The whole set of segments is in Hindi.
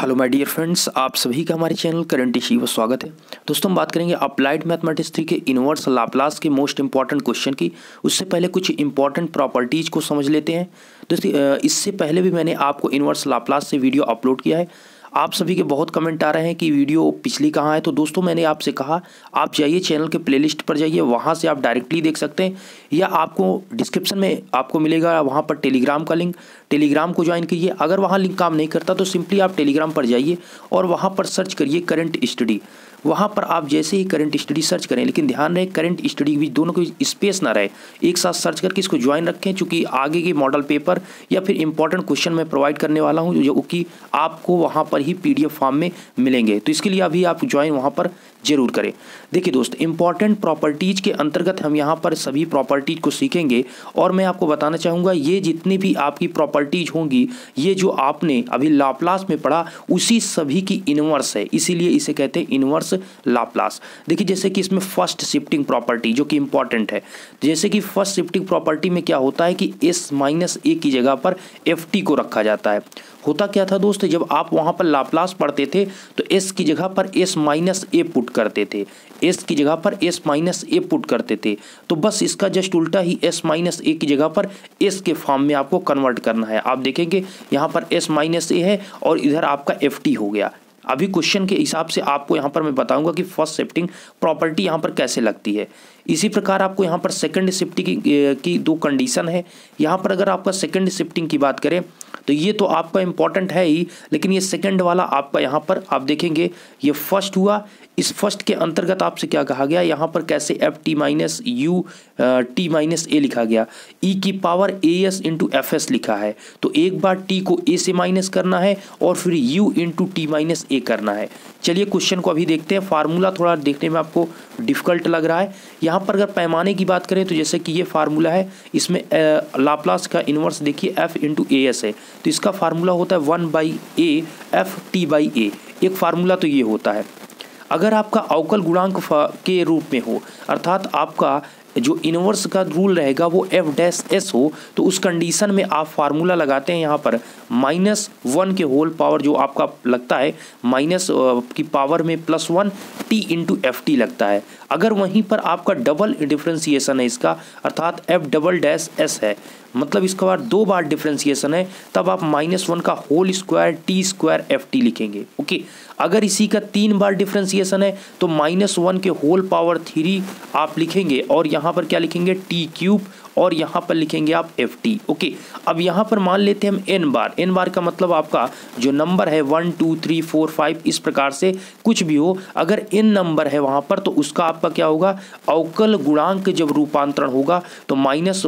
हेलो माय डियर फ्रेंड्स आप सभी का हमारे चैनल करंट इशी में स्वागत है दोस्तों हम बात करेंगे अप्लाइड मैथमेटिक्स थ्री के इनवर्स लाप्लास के मोस्ट इंपॉर्टेंट क्वेश्चन की उससे पहले कुछ इंपॉर्टेंट प्रॉपर्टीज़ को समझ लेते हैं दोस्तों इससे पहले भी मैंने आपको इनवर्स लाप्लास से वीडियो अपलोड किया है आप सभी के बहुत कमेंट आ रहे हैं कि वीडियो पिछली कहाँ है तो दोस्तों मैंने आपसे कहा आप जाइए चैनल के प्लेलिस्ट पर जाइए वहाँ से आप डायरेक्टली देख सकते हैं या आपको डिस्क्रिप्शन में आपको मिलेगा वहाँ पर टेलीग्राम का लिंक टेलीग्राम को ज्वाइन कीजिए अगर वहाँ लिंक काम नहीं करता तो सिंपली आप टेलीग्राम पर जाइए और वहाँ पर सर्च करिए करंट स्टडी वहाँ पर आप जैसे ही करंट स्टडी सर्च करें लेकिन ध्यान रहे करंट स्टडी के बीच दोनों के स्पेस ना रहे एक साथ सर्च करके इसको ज्वाइन रखें चूँकि आगे के मॉडल पेपर या फिर इंपॉर्टेंट क्वेश्चन मैं प्रोवाइड करने वाला हूँ जो कि आपको वहाँ पर ही पी फॉर्म में मिलेंगे तो इसके लिए अभी आप ज्वाइन वहाँ पर जरूर करें देखिए दोस्त इंपॉर्टेंट प्रॉपर्टीज़ के अंतर्गत हम यहाँ पर सभी प्रॉपर्टीज़ को सीखेंगे और मैं आपको बताना चाहूँगा ये जितनी भी आपकी प्रॉपर्टीज़ होंगी ये जो आपने अभी लाप्लास में पढ़ा उसी सभी की इनवर्स है इसीलिए इसे कहते हैं इनवर्स लाप्लास देखिए जैसे कि इसमें फर्स्ट शिफ्टिंग प्रॉपर्टी जो कि इंपॉर्टेंट है जैसे कि फर्स्ट शिफ्टिंग प्रॉपर्टी में क्या होता है कि एस माइनस ए की जगह पर एफ टी को रखा जाता है होता क्या था दोस्तों जब आप वहाँ पर लाप्लास पढ़ते थे तो एस की जगह पर एस माइनस ए पुट करते थे एस की जगह पर एस माइनस ए पुट करते थे तो बस इसका जस्ट उल्टा ही एस माइनस ए की जगह पर एस के फॉर्म में आपको कन्वर्ट करना है आप देखेंगे यहाँ पर एस माइनस ए है और इधर आपका एफ टी हो गया अभी क्वेश्चन के हिसाब से आपको यहाँ पर मैं बताऊंगा कि फर्स्ट शिफ्टिंग प्रॉपर्टी यहाँ पर कैसे लगती है इसी प्रकार आपको यहाँ पर सेकंड शिफ्टिंग की, की दो कंडीशन है यहाँ पर अगर आपका सेकंड शिफ्टिंग की बात करें तो ये तो आपका इंपॉर्टेंट है ही लेकिन ये सेकंड वाला आपका यहाँ पर आप देखेंगे ये फर्स्ट हुआ इस फर्स्ट के अंतर्गत आपसे क्या कहा गया यहाँ पर कैसे F T minus U T minus A लिखा गया ई e की power A S into F S लिखा है तो एक बार टी को ए से माइनस करना है और फिर U into T minus A करना है चलिए क्वेश्चन को अभी देखते हैं फार्मूला थोड़ा देखने में आपको डिफिकल्ट लग रहा है यहाँ पर अगर पैमाने की बात करें तो जैसे कि ये फार्मूला है इसमें लाप्लास का इन्वर्स देखिए एफ इंटू ए एस है तो इसका फार्मूला होता है one by A F T by A एक फार्मूला तो ये होता है अगर आपका अवकल गुणांक के रूप में हो अर्थात आपका जो इनवर्स का रूल रहेगा वो एफ डैश एस हो तो उस कंडीशन में आप फार्मूला लगाते हैं यहाँ पर माइनस वन के होल पावर जो आपका लगता है माइनस की पावर में plus one T into F T लगता है अगर वहीं पर आपका डबल डिफ्रेंसीसन है इसका अर्थात एफ डबल डैश एस है मतलब इसके बाद दो बार डिफ्रेंसीसन है तब आप माइनस वन का whole square T square F T लिखेंगे ओके अगर इसी का तीन बार डिफ्रेंसीसन है तो माइनस वन के होल पावर थ्री आप लिखेंगे और यहाँ पर क्या लिखेंगे टी क्यूब और यहाँ पर लिखेंगे आप एफ टी ओके अब यहाँ पर मान लेते हैं हम एन बार एन बार का मतलब आपका जो नंबर है one two three four five इस प्रकार से कुछ भी हो अगर एन नंबर है वहाँ पर तो उसका आपका क्या होगा अवकल गुणांक जब रूपांतरण होगा तो माइनस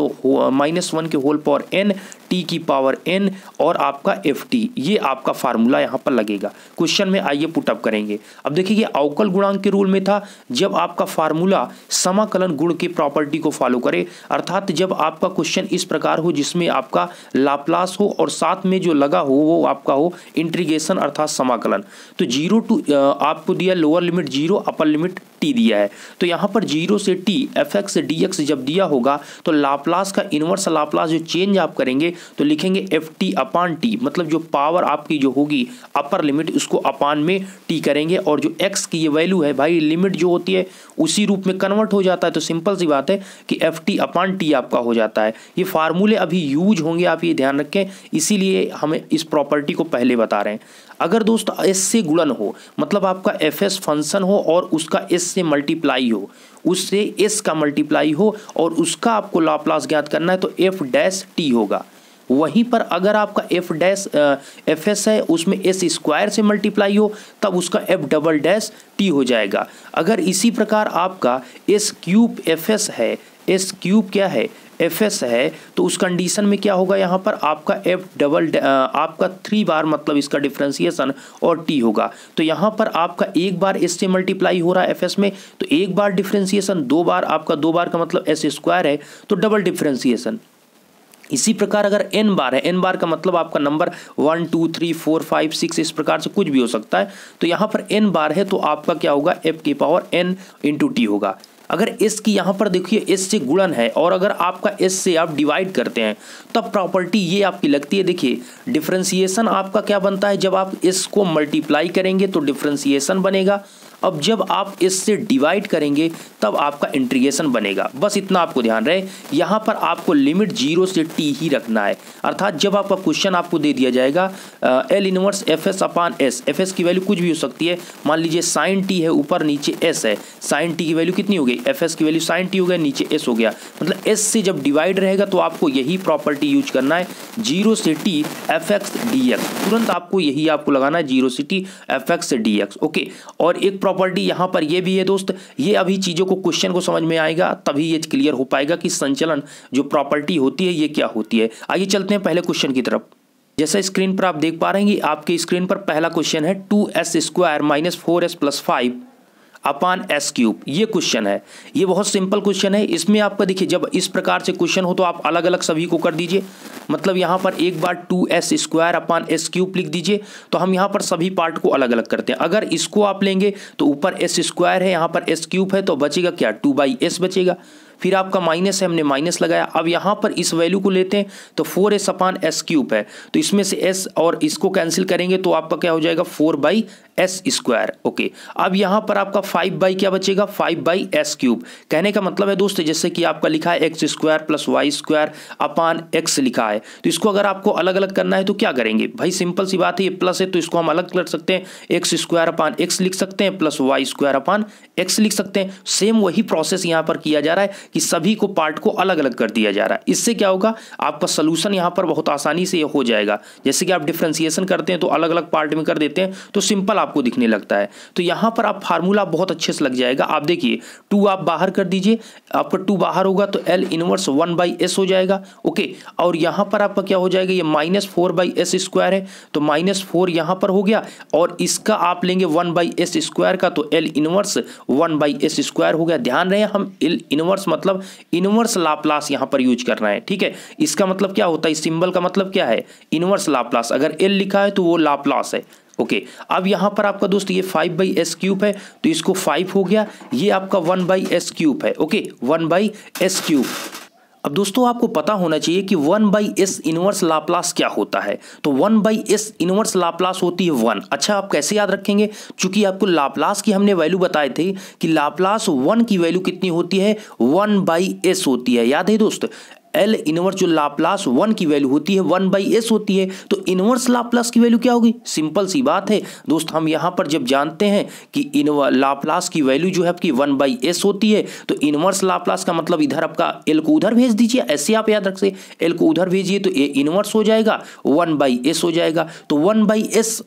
माइनस वन के होल पावर एन टी की पावर एन और आपका एफ टी ये आपका फार्मूला यहाँ पर लगेगा क्वेश्चन में आइए पुटअप करेंगे अब देखिए अवकल गुणांक के रूल में था जब आपका फार्मूला समाकलन गुण की प्रॉपर्टी को फॉलो करे अर्थात जब आपका क्वेश्चन इस प्रकार हो जिसमें आपका लाप्लास हो और साथ में जो लगा हो वो आपका हो इंट्रीगेशन अर्थात समाकलन तो जीरो टू आपको दिया lower limit zero upper limit T दिया है तो यहाँ पर जीरो से T F X D X जब दिया होगा तो लाप्लास का इनवर्स लाप्लास जो चेंज आप करेंगे तो लिखेंगे एफ टी अपान टी मतलब जो पावर आपकी जो होगी अपर लिमिट उसको अपान में टी करेंगे और जो एक्स की ये वैल्यू है भाई लिमिट जो होती है उसी रूप में कन्वर्ट हो जाता है तो सिंपल सी बात है कि एफ टी अपान टी आप आपका हो जाता है ये फार्मूले अभी यूज होंगे आप ये ध्यान रखें इसीलिए हमें इस प्रॉपर्टी को पहले बता रहे हैं अगर दोस्त एस से गुणन हो मतलब आपका एफ एस फंक्शन हो और उसका एस से मल्टीप्लाई हो उससे एस का मल्टीप्लाई हो और उसका आपको लाप्लास ज्ञात करना है तो एफ डैश टी होगा वहीं पर अगर आपका एफ डैश एफ एस है उसमें एस स्क्वायर से मल्टीप्लाई हो तब उसका एफ डबल डैश टी हो जाएगा अगर इसी प्रकार आपका एस क्यूब एफ एस है एस क्यूब क्या है एफ एस है तो उस कंडीशन में क्या होगा यहाँ पर आपका एफ डबल आपका थ्री बार मतलब इसका डिफ्रेंसिएशन और टी होगा तो यहाँ पर आपका एक बार एस से मल्टीप्लाई हो रहा है एफ एस में तो एक बार डिफ्रेंसिएशन दो बार आपका दो बार का मतलब एस स्क्वायर है तो डबल डिफ्रेंसिएशन इसी प्रकार अगर एन बार है एन बार का मतलब आपका number one two three four five six इस प्रकार से कुछ भी हो सकता है तो यहाँ पर एन बार है तो आपका क्या होगा एफ की पावर एन इंटू टी होगा अगर एस की यहाँ पर देखिए एस से गुणन है और अगर आपका एस से आप डिवाइड करते हैं तब प्रॉपर्टी ये आपकी लगती है देखिए डिफ्रेंसिएशन आपका क्या बनता है जब आप एस को मल्टीप्लाई करेंगे तो डिफ्रेंसिएशन बनेगा अब जब आप इससे डिवाइड करेंगे तब आपका इंट्रीगेशन बनेगा बस इतना आपको ध्यान रहे यहाँ पर आपको लिमिट जीरो से टी ही रखना है अर्थात जब आपका क्वेश्चन आपको दे दिया जाएगा L inverse F S upon S F S की वैल्यू कुछ भी हो सकती है मान लीजिए साइन टी है ऊपर नीचे एस है साइन टी की वैल्यू कितनी हो गई एफ एस की वैल्यू साइन टी हो गया नीचे एस हो गया मतलब एस से जब डिवाइड रहेगा तो आपको यही प्रॉपर्टी यूज करना है जीरो से T F X D X तुरंत आपको यही आपको लगाना है जीरो से T F X D X okay और एक प्रॉपर्टी यहां पर ये भी है दोस्त ये अभी चीज़ों को क्वेश्चन को समझ में आएगा तभी ये क्लियर हो पाएगा कि संचलन जो प्रॉपर्टी होती है ये क्या होती है आइए चलते हैं पहले क्वेश्चन की तरफ जैसा स्क्रीन पर आप देख पा रहे हैं कि आपके स्क्रीन पर पहला क्वेश्चन है two S square minus four S plus five upon S cube ये क्वेश्चन है ये बहुत सिंपल क्वेश्चन है इसमें आपका देखिए जब इस प्रकार से क्वेश्चन हो तो आप अलग अलग सभी को कर दीजिए मतलब यहाँ पर एक बार two S square upon S cube लिख दीजिए तो हम यहाँ पर सभी पार्ट को अलग अलग करते हैं अगर इसको आप लेंगे तो ऊपर एस स्क्वायर है यहाँ पर एस क्यूब है तो बचेगा क्या टू बाई एस बचेगा फिर आपका माइनस है हमने माइनस लगाया अब यहाँ पर इस वैल्यू को लेते हैं तो four S upon S cube है तो इसमें से एस और इसको कैंसिल करेंगे तो आपका क्या हो जाएगा four by S square okay अब यहाँ पर आपका फाइव बाई क्या बचेगा फाइव बाई एस क्यूब कहने का मतलब है दोस्तों जैसे कि आपका लिखा है X square plus Y square upon X लिखा है तो इसको अगर आपको अलग अलग करना है तो क्या करेंगे भाई सिंपल सी बात है ये प्लस है तो इसको हम अलग कर सकते हैं एक्स स्क्वायर अपान एक्स लिख सकते हैं plus Y square upon X लिख सकते हैं सेम वही प्रोसेस यहाँ पर किया जा रहा है कि सभी को पार्ट को अलग अलग कर दिया जा रहा है इससे क्या होगा आपका सोल्यूशन यहाँ पर बहुत आसानी से हो जाएगा जैसे कि आप डिफ्रेंसिएशन करते हैं तो अलग अलग पार्ट में कर देते हैं तो सिंपल आपको दिखने लगता है तो यहाँ पर आप फार्मूला बहुत अच्छे से लग जाएगा आप देखिए टू आप बाहर कर दीजिए आपका टू बाहर होगा तो L inverse one by S हो जाएगा ओके और यहाँ पर आपका क्या हो जाएगा ये minus four by S square है तो माइनस फोर यहाँ पर हो गया और इसका आप लेंगे वन बाई एस स्क्वायर का तो L inverse one by S square हो गया ध्यान रहे हम एल इनवर्स मतलब मतलब इनवर्स लाप्लास यहां पर यूज करना है ठीक है इसका मतलब क्या होता है इस सिंबल का मतलब क्या है इनवर्स लाप्लास अगर एल लिखा है तो वो लाप्लास है ओके okay, अब यहां पर आपका दोस्त ये फाइव बाई एस क्यूब है तो इसको फाइव हो गया ये आपका वन बाई एस क्यूब है okay one by S cube अब दोस्तों आपको पता होना चाहिए कि one by S inverse Laplace क्या होता है तो one by S inverse Laplace होती है वन अच्छा आप कैसे याद रखेंगे चूंकि आपको लाप्लास की हमने वैल्यू बताए थे कि लाप्लास वन की वैल्यू कितनी होती है वन बाई एस होती है याद है दोस्त एल इनवर्स जो लाप्लास वन की वैल्यू होती है वन बाई एस होती है तो इनवर्स लाप्लास की वैल्यू क्या होगी सिंपल सी बात है दोस्त हम यहाँ पर जब जानते हैं कि इन लाप्लास की वैल्यू जो है आपकी वन बाई एस होती है तो इनवर्स लाप्लास का मतलब इधर आपका एल को उधर भेज दीजिए ऐसे आप याद रख से एल को उधर भेजिए तो ए इनवर्स हो जाएगा वन बाई एस हो जाएगा तो वन बाई एस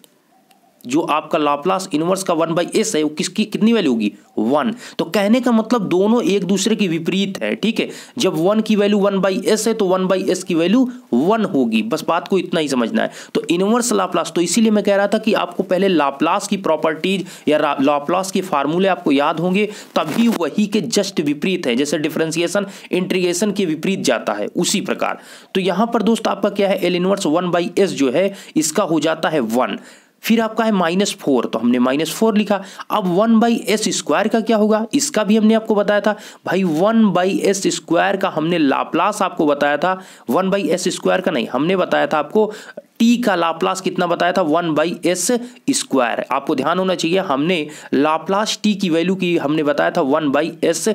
जो आपका लाप्लास इनवर्स का वन बाई एस है वो किसकी कितनी वैल्यू होगी वन तो कहने का मतलब दोनों एक दूसरे के विपरीत है ठीक है जब वन की वैल्यू वन बाई एस है तो वन बाई एस की वैल्यू वन होगी बस बात को इतना ही समझना है तो इनवर्स लाप्लास तो इसीलिए मैं कह रहा था कि आपको पहले लाप्लास की प्रॉपर्टीज या लाप्लास के फार्मूले आपको याद होंगे तभी वही के जस्ट विपरीत है जैसे डिफ्रेंसिएशन इंट्रीगेशन के विपरीत जाता है उसी प्रकार तो यहां पर दोस्त आपका क्या है L inverse one by S जो है इसका हो जाता है वन फिर आपका है माइनस फोर तो हमने माइनस फोर लिखा अब वन बाई एस स्क्वायर का क्या होगा इसका भी हमने आपको बताया था भाई वन बाई एस स्क्वायर का हमने लाप्लास आपको बताया था वन बाई एस स्क्वायर का नहीं हमने बताया था आपको टी का लाप्लास कितना बताया था वन बाई एस स्क्वायर आपको ध्यान होना चाहिए हमने लाप्लास टी की वैल्यू की हमने बताया था वन बाई एस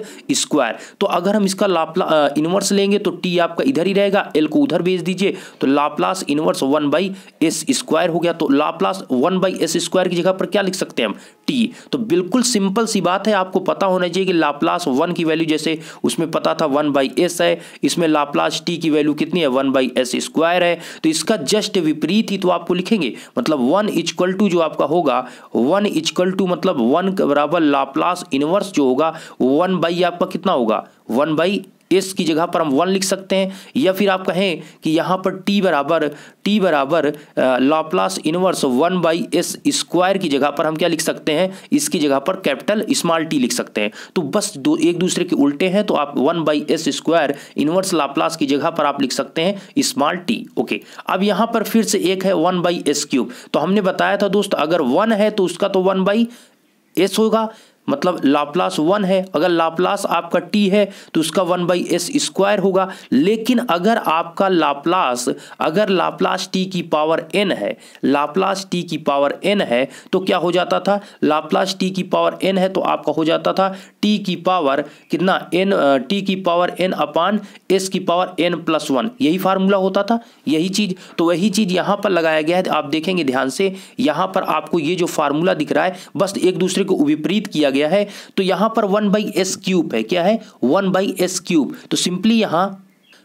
स्क्वायर तो अगर हम इसका लाप्ला इनवर्स लेंगे तो टी आपका इधर ही रहेगा एल को उधर भेज दीजिए तो Laplace inverse one by S square हो गया तो Laplace one by S square की जगह पर क्या लिख सकते हैं हम टी तो बिल्कुल सिंपल सी बात है आपको पता होना चाहिए कि लाप्लास वन की वैल्यू जैसे उसमें पता था वन बाई एस है इसमें लाप्लास टी की वैल्यू कितनी है वन बाई एस स्क्वायर है तो इसका जस्ट विपरीत ही तो आपको लिखेंगे मतलब वन इजक्वल टू जो आपका होगा वन इजक्ल टू मतलब वन बराबर लाप्लास इनवर्स जो होगा वन बाई आपका कितना होगा वन बाई एस की जगह पर हम वन लिख सकते हैं या फिर आप कहें कि यहाँ पर टी बराबर टी बराबर Laplace inverse one by S square की जगह पर हम क्या लिख सकते हैं इसकी जगह पर कैपिटल स्मॉल टी लिख सकते हैं तो बस दो एक दूसरे के उल्टे हैं तो आप one by S square inverse Laplace की जगह पर आप लिख सकते हैं स्मॉल टी ओके अब यहाँ पर फिर से एक है वन बाई एस क्यूब तो हमने बताया था दोस्त अगर वन है तो उसका तो वन बाई एस होगा मतलब लाप्लास वन है अगर लाप्लास आपका टी है तो उसका वन बाई एस स्क्वायर होगा लेकिन अगर आपका लाप्लास अगर लाप्लास टी की पावर एन है लाप्लास टी की पावर एन है तो क्या हो जाता था लाप्लास टी की पावर एन है तो आपका हो जाता था टी की पावर कितना एन टी की पावर एन अपान एस की पावर एन प्लस वन यही फार्मूला होता था यही चीज़ तो वही चीज़ यहाँ पर लगाया गया है आप देखेंगे ध्यान से यहाँ पर आपको ये जो फार्मूला दिख रहा है बस एक दूसरे को विपरीत किया गया गया है तो यहां पर वन बाई एस क्यूब है क्या है वन बाई एस क्यूब तो सिंपली यहां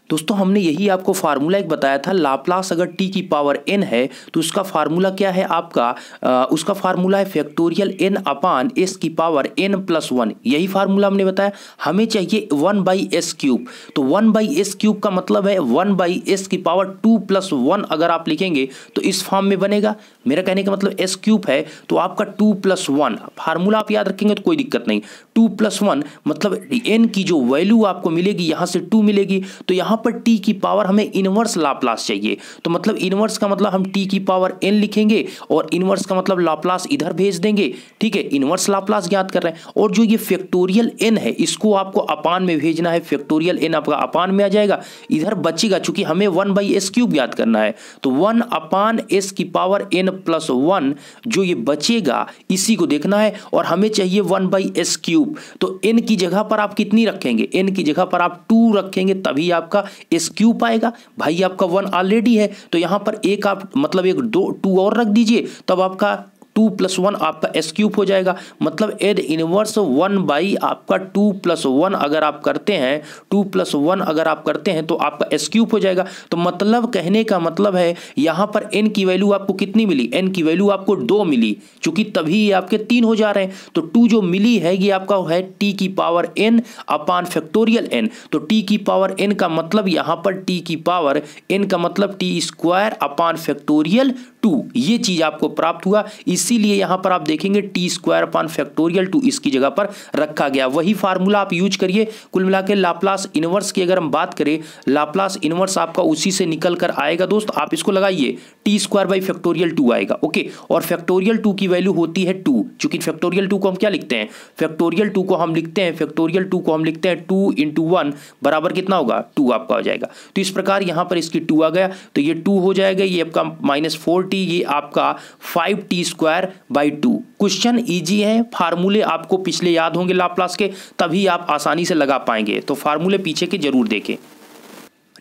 दोस्तों हमने यही आपको फार्मूला एक बताया था लाप्लास अगर टी की पावर एन है तो उसका फार्मूला क्या है आपका आ, उसका फार्मूला है फैक्टोरियल एन अपान एस की पावर एन प्लस वन यही फार्मूला हमने बताया हमें चाहिए वन बाई एस क्यूब तो वन बाई एस क्यूब का मतलब है वन बाई एस की पावर टू प्लस वन अगर आप लिखेंगे तो इस फॉर्म में बनेगा मेरा कहने का मतलब एस क्यूब है तो आपका टू प्लस वन फार्मूला आप याद रखेंगे तो कोई दिक्कत नहीं टू प्लस वन मतलब एन की जो वैल्यू आपको मिलेगी यहाँ से टू मिलेगी तो यहाँ यहाँ पर टी की पावर हमें इनवर्स लाप्लास चाहिए तो मतलब इनवर्स का मतलब हम टी की पावर एन लिखेंगे और इनवर्स का मतलब लाप्लास इधर भेज देंगे ठीक है इनवर्स लाप्लास ज्ञात कर रहे हैं और जो ये फैक्टोरियल एन है इसको आपको अपान में भेजना है फैक्टोरियल एन आपका अपान में आ जाएगा इधर बचेगा चूंकि हमें वन बाई एस क्यूब याद करना है तो वन अपान एस की पावर एन प्लस वन जो ये बचेगा इसी को देखना है और हमें चाहिए वन बाई एस क्यूब तो एन की जगह पर आप कितनी रखेंगे एन की जगह पर आप टू रखेंगे तभी आपका आपका एस क्यूब आएगा भाई आपका वन ऑलरेडी है तो यहाँ पर एक आप मतलब एक दो टू और रख दीजिए तब आपका टू प्लस वन आपका एस क्यूब हो जाएगा मतलब एड इनवर्स वन बाई आपका टू प्लस वन अगर आप करते हैं टू प्लस वन अगर आप करते हैं तो आपका एस क्यूब हो जाएगा तो मतलब कहने का मतलब है यहाँ पर एन की वैल्यू आपको कितनी मिली एन की वैल्यू आपको दो मिली चूंकि तभी आपके तीन हो जा रहे हैं तो टू जो मिली है ये आपका है टी की power n upon factorial n तो टी की पावर एन का मतलब यहाँ पर टी की पावर एन का मतलब t square upon factorial two ये चीज आपको प्राप्त हुआ इसीलिए यहां पर आप देखेंगे t square upon factorial two इसकी जगह पर रखा गया वही फार्मूला आप यूज करिए कुल मिला के लाप्लास इनवर्स की अगर हम बात करें लाप्लास इनवर्स आपका उसी से निकल कर आएगा दोस्त आप इसको लगाइए t square by factorial two आएगा ओके और फैक्टोरियल टू की वैल्यू होती है टू चूंकि फैक्टोरियल टू को हम क्या लिखते हैं फैक्टोरियल टू को हम लिखते हैं फैक्टोरियल टू को हम लिखते हैं टू इंटू वन बराबर कितना होगा टू आपका हो जाएगा तो इस प्रकार यहां पर इसकी टू आ गया तो ये टू हो जाएगा ये आपका माइनस फोर टी ये आपका five t square by two question easy है फार्मूले आपको पिछले याद होंगे लाप्लास के तभी आप आसानी से लगा पाएंगे तो फार्मूले पीछे के जरूर देखें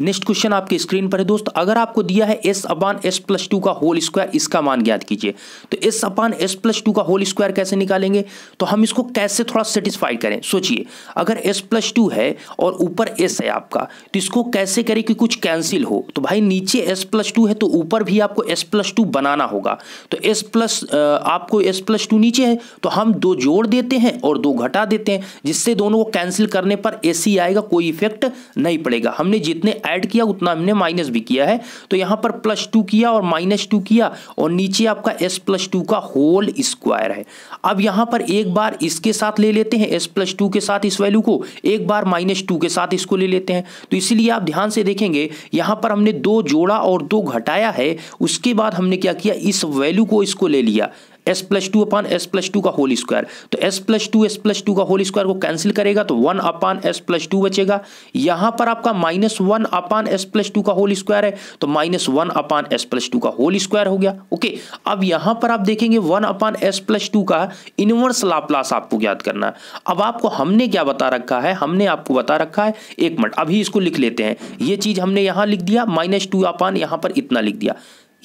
नेक्स्ट क्वेश्चन आपके स्क्रीन पर है दोस्त अगर आपको दिया है s upon s plus two का होल स्क्वायर इसका मान ज्ञात कीजिए तो s upon s plus two का होल स्क्वायर कैसे निकालेंगे तो हम इसको कैसे थोड़ा सेटिस्फाइड करें सोचिए अगर एस प्लस टू है और ऊपर एस है आपका तो इसको कैसे करें कि कुछ कैंसिल हो तो भाई नीचे एस प्लस टू है तो ऊपर भी आपको एस प्लस टू बनाना होगा तो एस प्लस आपको एस प्लस टू नीचे है तो हम दो जोड़ देते हैं और दो घटा देते हैं जिससे दोनों को कैंसिल करने पर ए आएगा कोई इफेक्ट नहीं पड़ेगा हमने जितने ऐड किया उतना हमने माइनस भी किया है तो यहाँ पर प्लस टू किया और माइनस टू किया और नीचे आपका एस प्लस टू का होल स्क्वायर है अब यहाँ पर एक बार इसके साथ ले लेते हैं एस प्लस टू के साथ इस वैल्यू को एक बार माइनस टू के साथ इसको ले लेते हैं तो इसीलिए आप ध्यान से देखेंगे यहाँ पर हमने दो जोड़ा और दो घटाया है उसके बाद हमने क्या किया इस वैल्यू को इसको ले लिया s plus two upon s plus two का होल स्क्वायर तो s plus two s plus two का होल स्क्वायर को कैंसिल करेगा तो one upon s plus two बचेगा यहां पर आपका minus one upon s plus two का होल स्क्वायर है तो minus one upon s plus two का होल स्क्वायर हो गया ओके अब यहां पर आप देखेंगे one upon s plus two का इनवर्स लाप्लास आपको ज्ञात करना है अब आपको हमने क्या बता रखा है हमने आपको बता रखा है एक मिनट अभी इसको लिख लेते हैं ये चीज हमने यहां लिख दिया माइनस टू अपॉन यहां पर इतना लिख दिया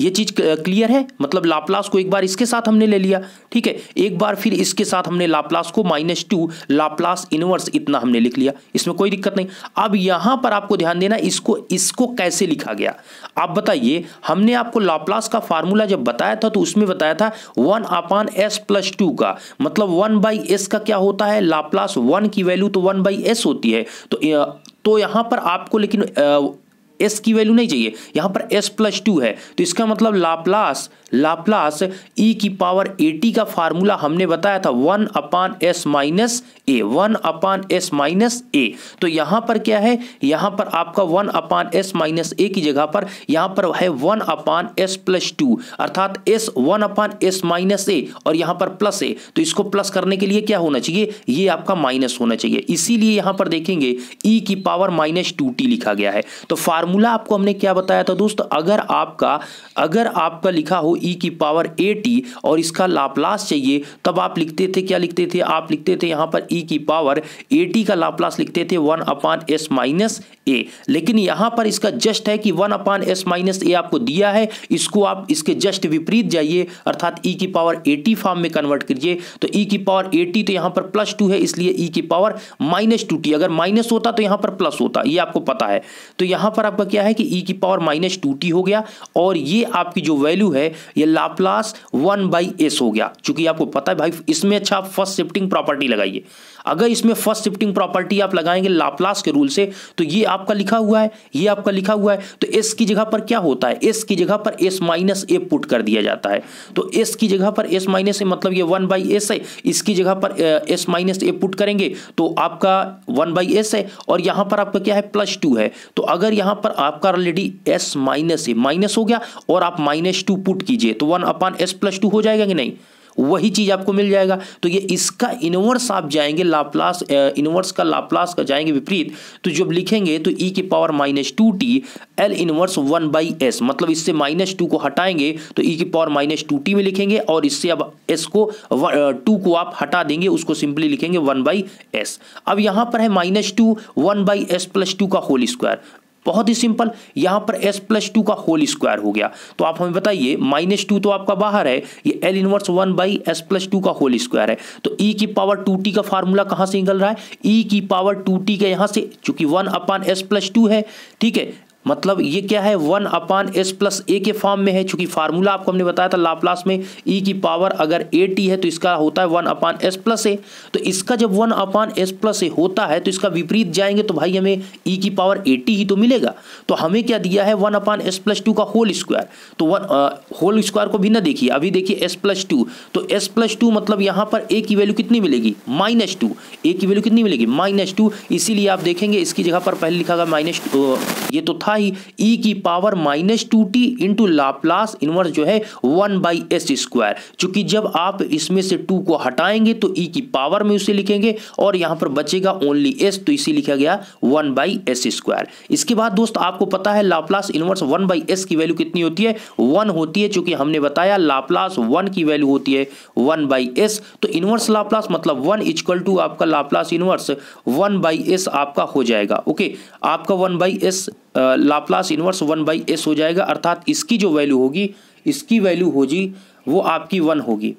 ये चीज़ क्लियर है मतलब लाप्लास को एक बार इसके साथ हमने ले लिया ठीक है एक बार फिर इसके साथ हमने लाप्लास को माइनस टू लाप्लास इनवर्स इतना हमने लिख लिया इसमें कोई दिक्कत नहीं अब यहां पर आपको ध्यान देना इसको इसको कैसे लिखा गया आप बताइए हमने आपको लाप्लास का फार्मूला जब बताया था तो उसमें बताया था one upon s plus two का मतलब वन बाई एस का क्या होता है लाप्लास वन की वैल्यू तो वन बाई एस होती है तो तो यहां पर आपको लेकिन एस की वैल्यू नहीं चाहिए यहाँ पर एस प्लस टू है तो इसका मतलब लाप्लास लाप्लास ई की पावर एटी का फार्मूला हमने बताया था one upon s minus a one upon s minus a तो यहाँ पर क्या है यहाँ पर आपका one upon s minus a की जगह पर यहाँ पर है one upon s plus two अर्थात s one upon s minus a और यहाँ पर प्लस ए तो इसको प्लस करने के लिए क्या होना चाहिए ये आपका माइनस होना चाहिए इसीलिए यहाँ पर देखेंगे ई e की पावर माइनस टू टी लिखा गया है तो फार्म फार्मूला आपको हमने क्या बताया था दोस्तों अगर आपका अगर आपका लिखा हो ई e की पावर ए टी और इसका लाप्लास चाहिए तब आप लिखते थे क्या लिखते थे आप लिखते थे यहाँ पर ई e की पावर ए टी का लाप्लास लिखते थे one upon s minus a लेकिन यहाँ पर इसका जस्ट है कि one upon s minus a आपको दिया है इसको आप इसके जस्ट विपरीत जाइए अर्थात ई e की पावर ए टी फॉर्म में कन्वर्ट करिए तो ई e की पावर ए टी तो यहाँ पर प्लस टू है इसलिए ई e की पावर माइनस टू टी अगर माइनस होता तो यहाँ पर प्लस होता ये आपको पता है तो यहाँ पर आप आपका क्या है कि ई e की पावर माइनस टू टी हो गया और ये आपकी जो वैल्यू है ये लाप्लास वन बाई एस हो गया चूंकि आपको पता है भाई इसमें अच्छा फर्स्ट शिफ्टिंग प्रॉपर्टी लगाइए अगर इसमें फर्स्ट शिफ्टिंग प्रॉपर्टी आप लगाएंगे लाप्लास के रूल से तो ये आपका लिखा हुआ है ये आपका लिखा हुआ है तो एस की जगह पर क्या होता है एस की जगह पर एस माइनस ए पुट कर दिया जाता है तो एस की जगह पर एस माइनस ए मतलब ये वन बाई एस है इसकी जगह पर एस माइनस ए पुट करेंगे तो आपका वन बाई एस है और यहाँ पर आपका क्या है प्लस टू है तो अगर यहाँ पर आपका already s minus a minus हो गया और आप माइनस टू पुट कीजिए तो one upon s plus two हो जाएगा कि नहीं वही चीज़ आपको मिल जाएगा तो ये इसका इनवर्स आप जाएंगे लाप्लास इनवर्स का लाप्लास का जाएंगे विपरीत तो जब लिखेंगे तो ई e की power minus two t L inverse one by s मतलब इससे माइनस टू को हटाएंगे तो ई e की पावर माइनस टू टी में लिखेंगे और इससे अब एस को टू को आप हटा देंगे उसको सिंपली लिखेंगे वन बाई एस अब यहाँ पर है minus two one by s plus two का होल स्क्वायर बहुत ही सिंपल यहां पर एस प्लस टू का होल स्क्वायर हो गया तो आप हमें बताइए माइनस टू तो आपका बाहर है ये L inverse one by s plus two का होल स्क्वायर है तो ई e की पावर टू टी का फार्मूला कहां से निकल रहा है ई e की पावर टू टी का यहां से चूंकि one upon s plus two है ठीक है मतलब ये क्या है one upon s plus a के फॉर्म में है चूंकि फार्मूला आपको हमने बताया था लाप्लास में ई e की पावर अगर ए टी है तो इसका होता है one upon s plus a तो इसका जब one upon s plus a होता है तो इसका विपरीत जाएंगे तो भाई हमें ई e की पावर ए टी ही तो मिलेगा तो हमें क्या दिया है one upon s plus two का होल स्क्वायर तो वन होल स्क्वायर को भी ना देखिए अभी देखिए एस प्लस टू तो एस प्लस टू मतलब यहाँ पर ए की वैल्यू कितनी मिलेगी माइनस टू ए की वैल्यू कितनी मिलेगी माइनस टू इसीलिए आप देखेंगे इसकी जगह पर पहले लिखा गया माइनस ये तो था ही e की power minus two t into Laplace inverse जो है वन बाई एस स्क्वायर चूंकि जब आप इसमें से टू को हटाएंगे तो e की पावर में उसे लिखेंगे और यहां पर बचेगा ओनली s तो इसी लिखा गया वन बाई एस स्क्वायर इसके बाद दोस्त आपको पता है Laplace inverse one by S की वैल्यू कितनी होती है वन होती है चूंकि हमने बताया लाप्लास वन की वैल्यू होती है वन बाई एस तो इनवर्स लाप्लास मतलब वन इजक्वल टू आपका Laplace inverse one by s आपका हो जाएगा ओके आपका one by s Laplace inverse one by S हो जाएगा अर्थात इसकी जो वैल्यू होगी इसकी वैल्यू होगी वो आपकी वन होगी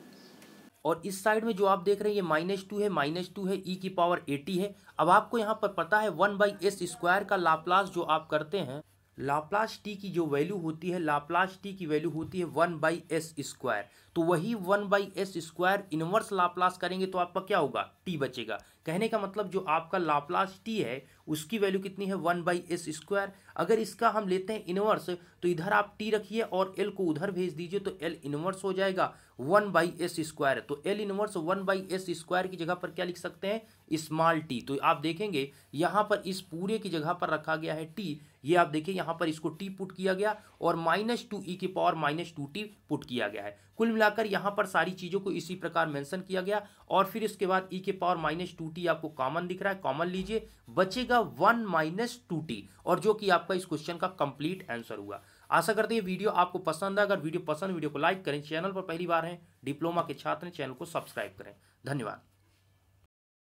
और इस साइड में जो आप देख रहे हैं ये माइनस टू है माइनस टू है ई e की पावर एटी है अब आपको यहाँ पर पता है वन बाई एस स्क्वायर का लाप्लास जो आप करते हैं लाप्लास टी की जो वैल्यू होती है लाप्लास टी की वैल्यू होती है वन बाई एस स्क्वायर तो वही one by S square inverse Laplace करेंगे तो आपका क्या होगा टी बचेगा कहने का मतलब जो आपका लाप्लास टी है उसकी वैल्यू कितनी है वन बाई एस स्क्वायर अगर इसका हम लेते हैं इनवर्स तो इधर आप टी रखिए और एल को उधर भेज दीजिए तो एल इनवर्स हो जाएगा वन बाई एस स्क्वायर तो L inverse one by S square की जगह पर क्या लिख सकते हैं स्मॉल टी तो आप देखेंगे यहाँ पर इस पूरे की जगह पर रखा गया है टी ये आप देखिए यहाँ पर इसको टी पुट किया गया और माइनस टू ई की power minus two t put किया गया है कुल मिलाकर यहाँ पर सारी चीज़ों को इसी प्रकार मेंशन किया गया और फिर इसके बाद ई के पावर माइनस टू टी आपको कॉमन दिख रहा है कॉमन लीजिए बचेगा वन माइनस टू टी और जो कि आपका इस क्वेश्चन का कंप्लीट आंसर हुआ आशा करते हैं वीडियो आपको पसंद है अगर वीडियो पसंद वीडियो को लाइक करें चैनल पर पहली बार हैं डिप्लोमा के छात्र चैनल को सब्सक्राइब करें धन्यवाद